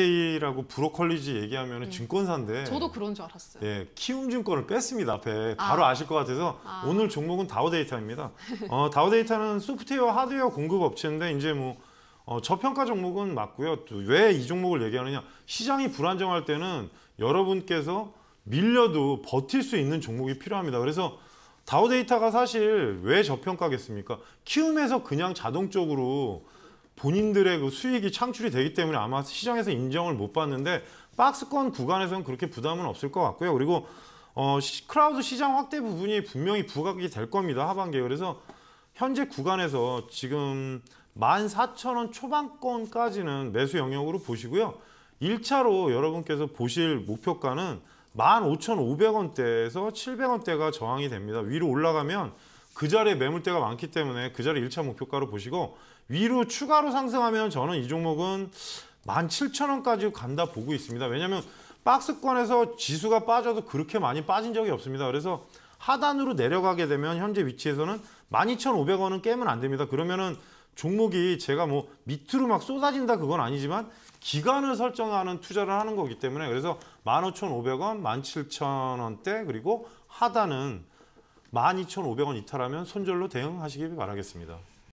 리테일하고 브로콜리지 얘기하면 은 네. 증권사인데 저도 그런 줄 알았어요. 예, 키움증권을 뺐습니다 앞에 아. 바로 아. 실것 같아서 아. 오늘 종목은 다우데이터입니다. 어, 다우데이터는 소프트웨어 하드웨어 공급 업체인데 이제 뭐 어, 저평가 종목은 맞고요. 왜 이 종목을 얘기하느냐? 시장이 불안정할 때는 여러분께서 밀려도 버틸 수 있는 종목이 필요합니다. 그래서 다우데이터가 사실 왜 저평가겠습니까? 키움에서 그냥 자동적으로 본인들의 그 수익이 창출이 되기 때문에 아마 시장에서 인정을 못 받는데 박스권 구간에서는 그렇게 부담은 없을 것 같고요. 그리고 어, 시, 크라우드 시장 확대 부분이 분명히 부각이 될 겁니다. 하반기에. 그래서 현재 구간에서 지금 14,000원 초반권까지는 매수 영역으로 보시고요. 1차로 여러분께서 보실 목표가는 15,500원대에서 700원대가 저항이 됩니다. 위로 올라가면 그 자리에 매물대가 많기 때문에 그 자리 1차 목표가로 보시고 위로 추가로 상승하면 저는 이 종목은 17,000원까지 간다 보고 있습니다. 왜냐하면 박스권에서 지수가 빠져도 그렇게 많이 빠진 적이 없습니다. 그래서 하단으로 내려가게 되면 현재 위치에서는 12,500원은 깨면 안 됩니다. 그러면은 종목이 제가 뭐 밑으로 막 쏟아진다 그건 아니지만 기간을 설정하는 투자를 하는 거기 때문에 그래서 15,500원, 17,000원대 그리고 하단은 12,500원 이탈하면 손절로 대응하시길 바라겠습니다.